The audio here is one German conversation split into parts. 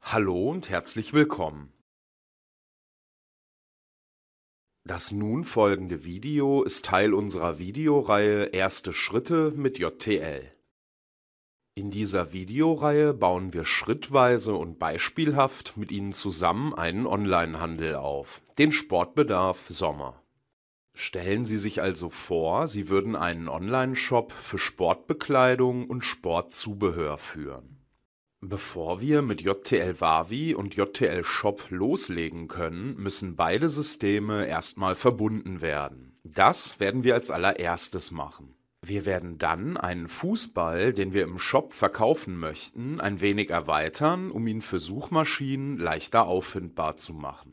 Hallo und herzlich willkommen. Das nun folgende Video ist Teil unserer Videoreihe Erste Schritte mit JTL. In dieser Videoreihe bauen wir schrittweise und beispielhaft mit Ihnen zusammen einen Onlinehandel auf, den Sportbedarf Sommer. Stellen Sie sich also vor, Sie würden einen Online-Shop für Sportbekleidung und Sportzubehör führen. Bevor wir mit JTL Wavi und JTL Shop loslegen können, müssen beide Systeme erstmal verbunden werden. Das werden wir als allererstes machen. Wir werden dann einen Fußball, den wir im Shop verkaufen möchten, ein wenig erweitern, um ihn für Suchmaschinen leichter auffindbar zu machen.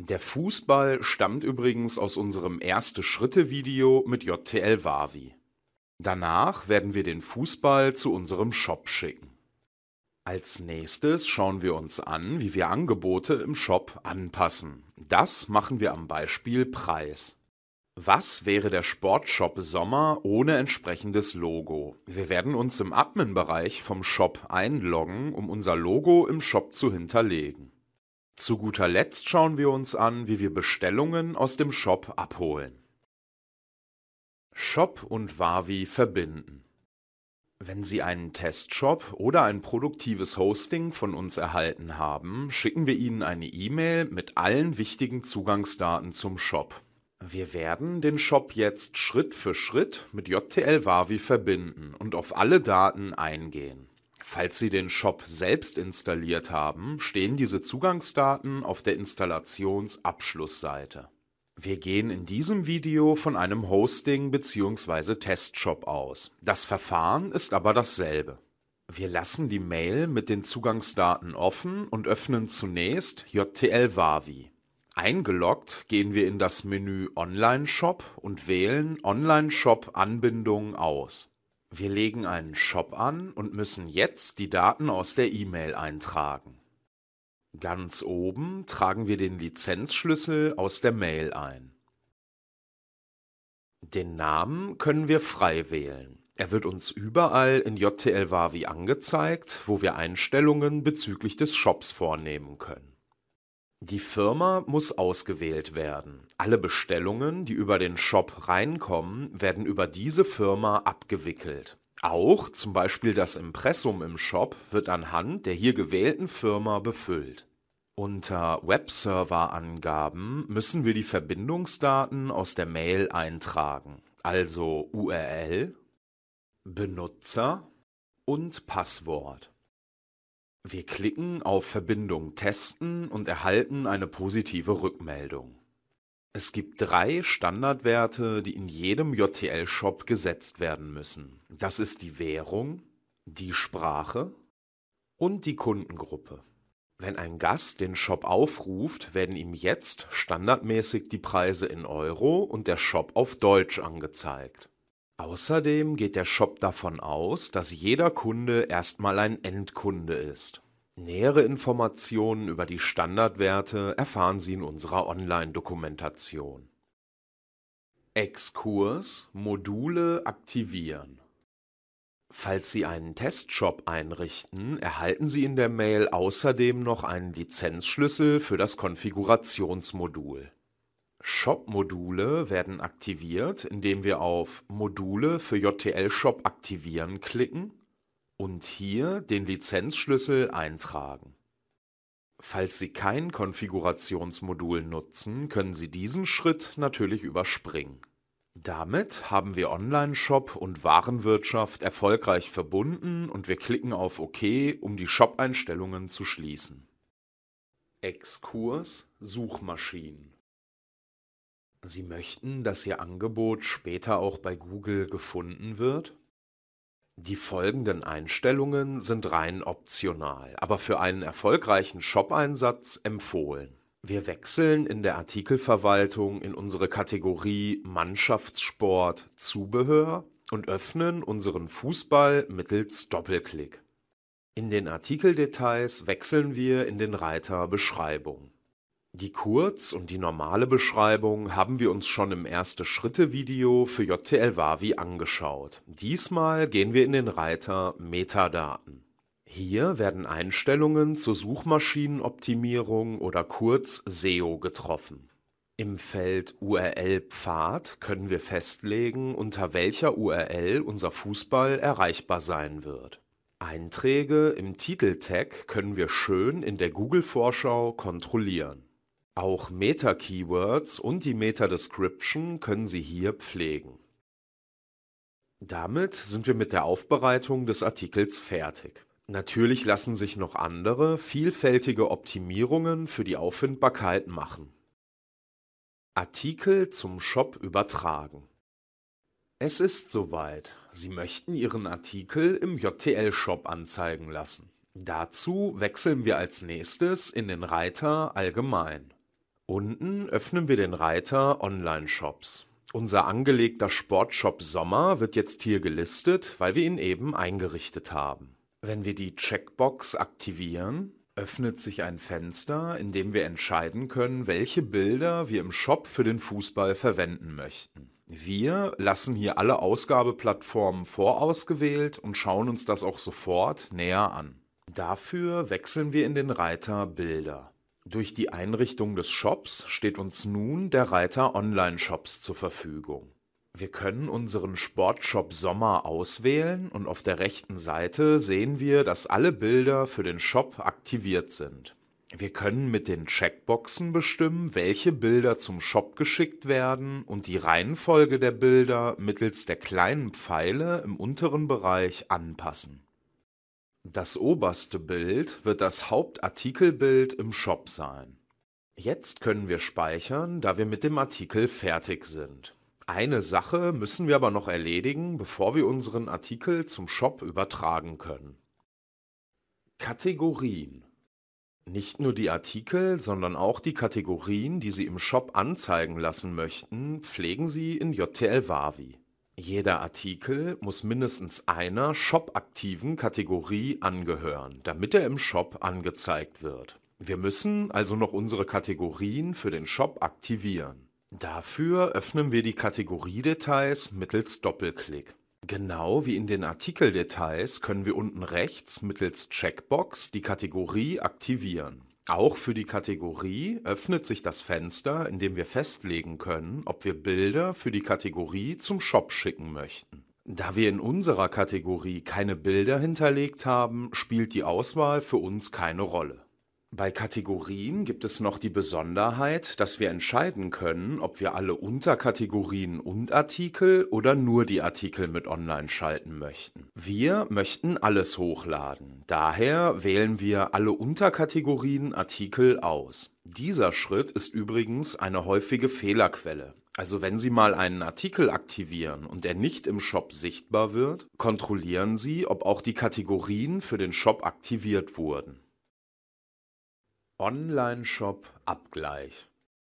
Der Fußball stammt übrigens aus unserem Erste-Schritte-Video mit JTL Wavi. Danach werden wir den Fußball zu unserem Shop schicken. Als nächstes schauen wir uns an, wie wir Angebote im Shop anpassen. Das machen wir am Beispiel Preis. Was wäre der Sportshop Sommer ohne entsprechendes Logo? Wir werden uns im Admin-Bereich vom Shop einloggen, um unser Logo im Shop zu hinterlegen. Zu guter Letzt schauen wir uns an, wie wir Bestellungen aus dem Shop abholen. Shop und Wavi verbinden. Wenn Sie einen Testshop oder ein produktives Hosting von uns erhalten haben, schicken wir Ihnen eine E-Mail mit allen wichtigen Zugangsdaten zum Shop. Wir werden den Shop jetzt Schritt für Schritt mit JTL Wavi verbinden und auf alle Daten eingehen. Falls Sie den Shop selbst installiert haben, stehen diese Zugangsdaten auf der Installationsabschlussseite. Wir gehen in diesem Video von einem Hosting bzw. Testshop aus. Das Verfahren ist aber dasselbe. Wir lassen die Mail mit den Zugangsdaten offen und öffnen zunächst JTL Wavi. Eingeloggt gehen wir in das Menü Online Shop und wählen Online Shop Anbindung aus. Wir legen einen Shop an und müssen jetzt die Daten aus der E-Mail eintragen. Ganz oben tragen wir den Lizenzschlüssel aus der Mail ein. Den Namen können wir frei wählen. Er wird uns überall in JTL Wavi angezeigt, wo wir Einstellungen bezüglich des Shops vornehmen können. Die Firma muss ausgewählt werden. Alle Bestellungen, die über den Shop reinkommen, werden über diese Firma abgewickelt. Auch zum Beispiel das Impressum im Shop wird anhand der hier gewählten Firma befüllt. Unter Webserver-Angaben müssen wir die Verbindungsdaten aus der Mail eintragen, also URL, Benutzer und Passwort. Wir klicken auf Verbindung testen und erhalten eine positive Rückmeldung. Es gibt drei Standardwerte, die in jedem JTL-Shop gesetzt werden müssen. Das ist die Währung, die Sprache und die Kundengruppe. Wenn ein Gast den Shop aufruft, werden ihm jetzt standardmäßig die Preise in Euro und der Shop auf Deutsch angezeigt. Außerdem geht der Shop davon aus, dass jeder Kunde erstmal ein Endkunde ist. Nähere Informationen über die Standardwerte erfahren Sie in unserer Online-Dokumentation. Exkurs Module aktivieren. Falls Sie einen Testshop einrichten, erhalten Sie in der Mail außerdem noch einen Lizenzschlüssel für das Konfigurationsmodul. Shop-Module werden aktiviert, indem wir auf Module für JTL Shop aktivieren klicken und hier den Lizenzschlüssel eintragen. Falls Sie kein Konfigurationsmodul nutzen, können Sie diesen Schritt natürlich überspringen. Damit haben wir Online-Shop und Warenwirtschaft erfolgreich verbunden und wir klicken auf OK, um die Shop-Einstellungen zu schließen. Exkurs Suchmaschinen Sie möchten, dass Ihr Angebot später auch bei Google gefunden wird? Die folgenden Einstellungen sind rein optional, aber für einen erfolgreichen Shop-Einsatz empfohlen. Wir wechseln in der Artikelverwaltung in unsere Kategorie Mannschaftssport Zubehör und öffnen unseren Fußball mittels Doppelklick. In den Artikeldetails wechseln wir in den Reiter Beschreibung. Die Kurz- und die normale Beschreibung haben wir uns schon im Erste-Schritte-Video für JTL Wavi angeschaut. Diesmal gehen wir in den Reiter Metadaten. Hier werden Einstellungen zur Suchmaschinenoptimierung oder kurz SEO getroffen. Im Feld URL-Pfad können wir festlegen, unter welcher URL unser Fußball erreichbar sein wird. Einträge im Titel-Tag können wir schön in der Google-Vorschau kontrollieren. Auch Meta-Keywords und die Meta-Description können Sie hier pflegen. Damit sind wir mit der Aufbereitung des Artikels fertig. Natürlich lassen sich noch andere, vielfältige Optimierungen für die Auffindbarkeit machen. Artikel zum Shop übertragen. Es ist soweit. Sie möchten Ihren Artikel im JTL-Shop anzeigen lassen. Dazu wechseln wir als nächstes in den Reiter Allgemein. Unten öffnen wir den Reiter Online-Shops. Unser angelegter Sportshop Sommer wird jetzt hier gelistet, weil wir ihn eben eingerichtet haben. Wenn wir die Checkbox aktivieren, öffnet sich ein Fenster, in dem wir entscheiden können, welche Bilder wir im Shop für den Fußball verwenden möchten. Wir lassen hier alle Ausgabeplattformen vorausgewählt und schauen uns das auch sofort näher an. Dafür wechseln wir in den Reiter Bilder. Durch die Einrichtung des Shops steht uns nun der Reiter Online-Shops zur Verfügung. Wir können unseren Sportshop Sommer auswählen und auf der rechten Seite sehen wir, dass alle Bilder für den Shop aktiviert sind. Wir können mit den Checkboxen bestimmen, welche Bilder zum Shop geschickt werden und die Reihenfolge der Bilder mittels der kleinen Pfeile im unteren Bereich anpassen. Das oberste Bild wird das Hauptartikelbild im Shop sein. Jetzt können wir speichern, da wir mit dem Artikel fertig sind. Eine Sache müssen wir aber noch erledigen, bevor wir unseren Artikel zum Shop übertragen können. Kategorien. Nicht nur die Artikel, sondern auch die Kategorien, die Sie im Shop anzeigen lassen möchten, pflegen Sie in JTL Wavi. Jeder Artikel muss mindestens einer shopaktiven Kategorie angehören, damit er im Shop angezeigt wird. Wir müssen also noch unsere Kategorien für den Shop aktivieren. Dafür öffnen wir die Kategoriedetails mittels Doppelklick. Genau wie in den Artikeldetails können wir unten rechts mittels Checkbox die Kategorie aktivieren. Auch für die Kategorie öffnet sich das Fenster, in dem wir festlegen können, ob wir Bilder für die Kategorie zum Shop schicken möchten. Da wir in unserer Kategorie keine Bilder hinterlegt haben, spielt die Auswahl für uns keine Rolle. Bei Kategorien gibt es noch die Besonderheit, dass wir entscheiden können, ob wir alle Unterkategorien und Artikel oder nur die Artikel mit online schalten möchten. Wir möchten alles hochladen. Daher wählen wir alle Unterkategorien Artikel aus. Dieser Schritt ist übrigens eine häufige Fehlerquelle. Also wenn Sie mal einen Artikel aktivieren und er nicht im Shop sichtbar wird, kontrollieren Sie, ob auch die Kategorien für den Shop aktiviert wurden. Online-Shop-Abgleich.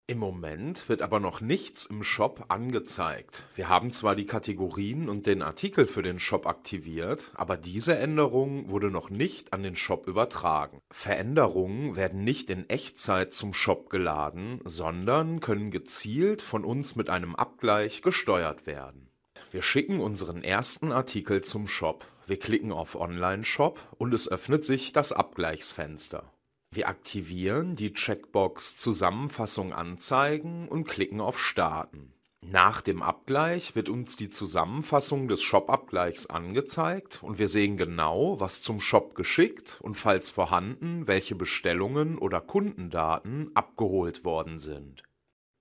Im Moment wird aber noch nichts im Shop angezeigt. Wir haben zwar die Kategorien und den Artikel für den Shop aktiviert, aber diese Änderung wurde noch nicht an den Shop übertragen. Veränderungen werden nicht in Echtzeit zum Shop geladen, sondern können gezielt von uns mit einem Abgleich gesteuert werden. Wir schicken unseren ersten Artikel zum Shop. Wir klicken auf Online-Shop und es öffnet sich das Abgleichsfenster. Wir aktivieren die Checkbox Zusammenfassung anzeigen und klicken auf Starten. Nach dem Abgleich wird uns die Zusammenfassung des Shop-Abgleichs angezeigt und wir sehen genau, was zum Shop geschickt und falls vorhanden, welche Bestellungen oder Kundendaten abgeholt worden sind.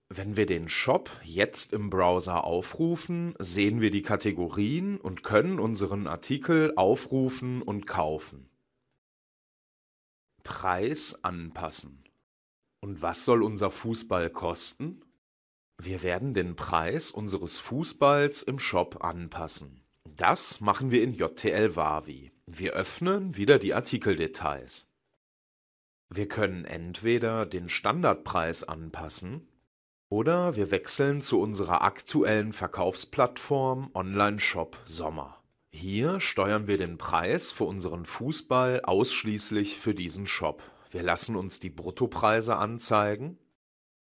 Wenn wir den Shop jetzt im Browser aufrufen, sehen wir die Kategorien und können unseren Artikel aufrufen und kaufen. Preis anpassen. Und was soll unser Fußball kosten? Wir werden den Preis unseres Fußballs im Shop anpassen. Das machen wir in JTL Wavi. Wir öffnen wieder die Artikeldetails. Wir können entweder den Standardpreis anpassen oder wir wechseln zu unserer aktuellen Verkaufsplattform Online Shop Sommer. Hier steuern wir den Preis für unseren Fußball ausschließlich für diesen Shop. Wir lassen uns die Bruttopreise anzeigen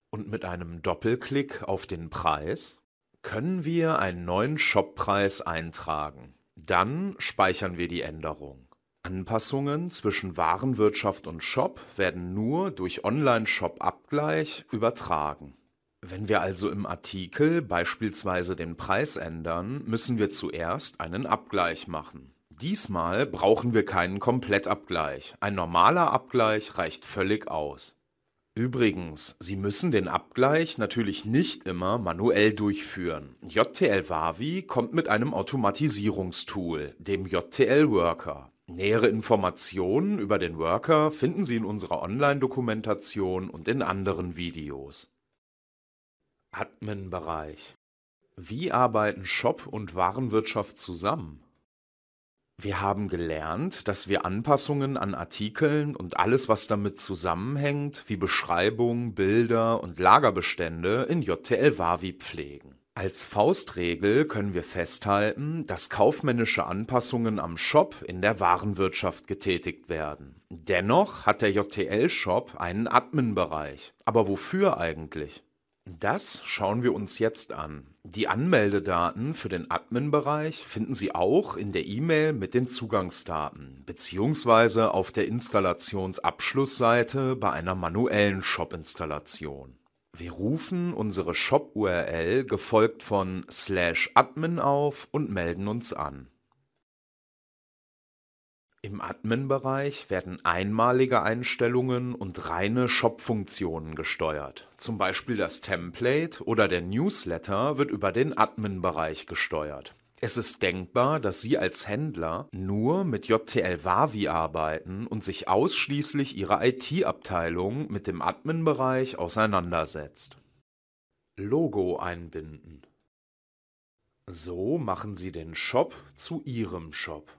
und mit einem Doppelklick auf den Preis können wir einen neuen Shoppreis eintragen. Dann speichern wir die Änderung. Anpassungen zwischen Warenwirtschaft und Shop werden nur durch Online-Shop-Abgleich übertragen. Wenn wir also im Artikel beispielsweise den Preis ändern, müssen wir zuerst einen Abgleich machen. Diesmal brauchen wir keinen Komplettabgleich. Ein normaler Abgleich reicht völlig aus. Übrigens, Sie müssen den Abgleich natürlich nicht immer manuell durchführen. JTL Wavi kommt mit einem Automatisierungstool, dem JTL Worker. Nähere Informationen über den Worker finden Sie in unserer Online-Dokumentation und in anderen Videos. Admin-Bereich. Wie arbeiten Shop und Warenwirtschaft zusammen? Wir haben gelernt, dass wir Anpassungen an Artikeln und alles, was damit zusammenhängt, wie Beschreibungen, Bilder und Lagerbestände in JTL-Wavi pflegen. Als Faustregel können wir festhalten, dass kaufmännische Anpassungen am Shop in der Warenwirtschaft getätigt werden. Dennoch hat der JTL-Shop einen Admin-Bereich. Aber wofür eigentlich? Das schauen wir uns jetzt an. Die Anmeldedaten für den Admin-Bereich finden Sie auch in der E-Mail mit den Zugangsdaten beziehungsweise auf der Installationsabschlussseite bei einer manuellen Shop-Installation. Wir rufen unsere Shop-URL gefolgt von slash admin auf und melden uns an. Im Admin-Bereich werden einmalige Einstellungen und reine Shop-Funktionen gesteuert. Zum Beispiel das Template oder der Newsletter wird über den Admin-Bereich gesteuert. Es ist denkbar, dass Sie als Händler nur mit JTL Wavi arbeiten und sich ausschließlich Ihre IT-Abteilung mit dem Admin-Bereich auseinandersetzt. Logo einbinden. So machen Sie den Shop zu Ihrem Shop.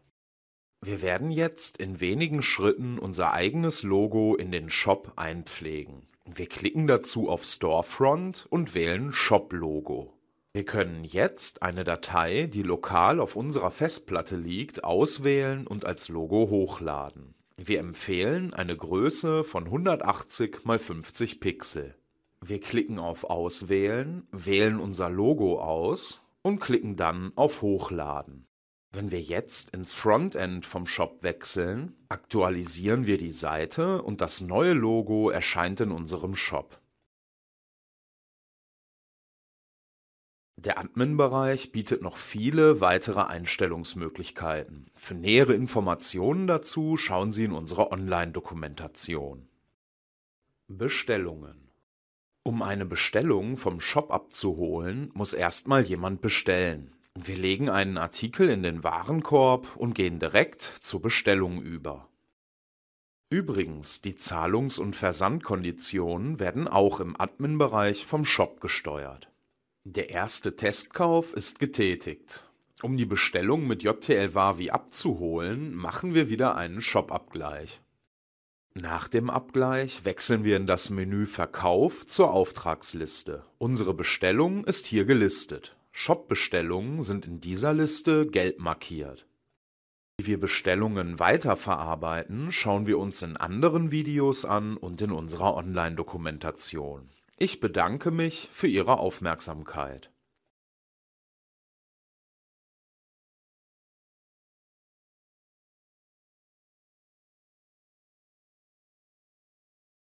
Wir werden jetzt in wenigen Schritten unser eigenes Logo in den Shop einpflegen. Wir klicken dazu auf Storefront und wählen Shop Logo. Wir können jetzt eine Datei, die lokal auf unserer Festplatte liegt, auswählen und als Logo hochladen. Wir empfehlen eine Größe von 180 x 50 Pixel. Wir klicken auf Auswählen, wählen unser Logo aus und klicken dann auf Hochladen. Wenn wir jetzt ins Frontend vom Shop wechseln, aktualisieren wir die Seite und das neue Logo erscheint in unserem Shop. Der Admin-Bereich bietet noch viele weitere Einstellungsmöglichkeiten. Für nähere Informationen dazu schauen Sie in unsere Online-Dokumentation. Bestellungen Um eine Bestellung vom Shop abzuholen, muss erstmal jemand bestellen. Wir legen einen Artikel in den Warenkorb und gehen direkt zur Bestellung über. Übrigens, die Zahlungs- und Versandkonditionen werden auch im Admin-Bereich vom Shop gesteuert. Der erste Testkauf ist getätigt. Um die Bestellung mit JTL Wavi abzuholen, machen wir wieder einen Shop-Abgleich. Nach dem Abgleich wechseln wir in das Menü Verkauf zur Auftragsliste. Unsere Bestellung ist hier gelistet. Shop-Bestellungen sind in dieser Liste gelb markiert. Wie wir Bestellungen weiterverarbeiten, schauen wir uns in anderen Videos an und in unserer Online-Dokumentation. Ich bedanke mich für Ihre Aufmerksamkeit.